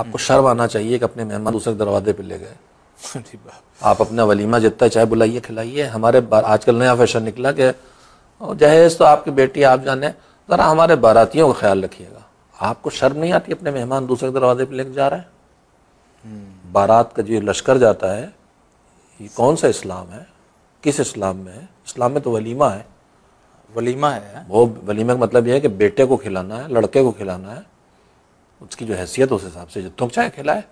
आपको शर्म आना चाहिए कि अपने मेहमान दूसरे दरवाजे पर ले गए आप अपना वलीमा जितना चाहे बुलाइए खिलाइए हमारे आजकल नया फैशन निकला कि जहेज तो आपकी बेटी आप जाने ज़रा हमारे बारातियों का ख्याल रखिएगा आपको शर्म नहीं आती अपने मेहमान दूसरे दरवाजे पर लेकर जा रहे हैं हम्म। बारात का जो लश्कर जाता है ये कौन सा इस्लाम है किस इस्लाम में है इस्लाम में तो वलीमा है वलीमा है वो वलीमा का मतलब यह है कि बेटे को खिलाना है लड़के को खिलाना है उसकी जो हैसियत उस हिसाब से जो तुम चाहे खिलाए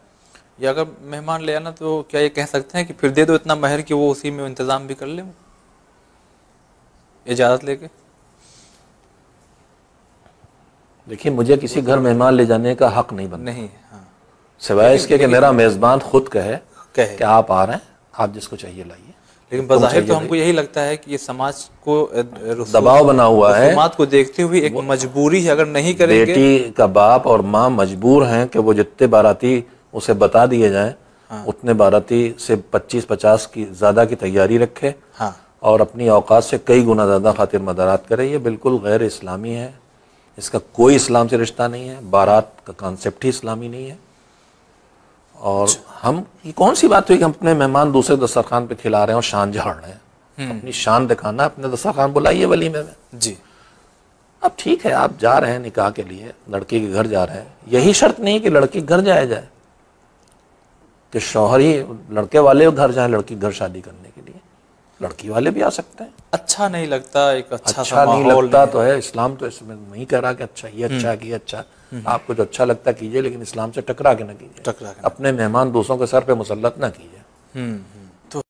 या अगर मेहमान ले आना तो क्या ये कह सकते हैं कि फिर दे दो इतना महर कि वो उसी में इंतज़ाम भी कर ले इजाज़त लेके देखिए मुझे किसी घर मेहमान ले जाने का हक नहीं बनता नहीं हाँ। सिवाय इसके कि मेरा मेज़बान खुद कहे, कहे कि आप आ रहे हैं आप जिसको चाहिए लाइए लेकिन बाहर तो हमको यही लगता है कि ये समाज को दबाव बना हुआ है समाज को देखते हुए एक मजबूरी है अगर नहीं करेंगे बेटी का बाप और माँ मजबूर हैं कि वो जितने बाराती उसे बता दिए जाए हाँ। उतने बाराती से 25-50 की ज़्यादा की तैयारी रखे हाँ। और अपनी औकात से कई गुना ज़्यादा खातिर मदारात करे ये बिल्कुल गैर इस्लामी है इसका कोई इस्लाम से रिश्ता नहीं है बारात का कॉन्सेप्ट ही इस्लामी नहीं है और अच्छा। हम ये कौन सी बात हुई कि हम अपने मेहमान दूसरे दस्तरखान पे खिला रहे हैं और शान झाड़ रहे हैं हम्म। अपनी शान दिखाना अपने दस्तरखान बुलाइए वलीमे में जी अब ठीक है आप जा रहे हैं निकाह के लिए लड़के के घर जा रहे हैं यही शर्त नहीं कि लड़के घर जाया जाए कि शौहर ही लड़के वाले घर जाए लड़की घर शादी करने लड़की वाले भी आ सकते हैं अच्छा नहीं लगता एक अच्छा, अच्छा नहीं लगता नहीं तो है इस्लाम तो इसमें नहीं कह रहा कि अच्छा ये अच्छा हम्म। कि अच्छा हम्म। आपको जो अच्छा लगता कीजिए लेकिन इस्लाम से टकरा के ना कीजिए टकरा के अपने मेहमान दोस्तों के सर पे मुसलत ना कीजिए हम्म,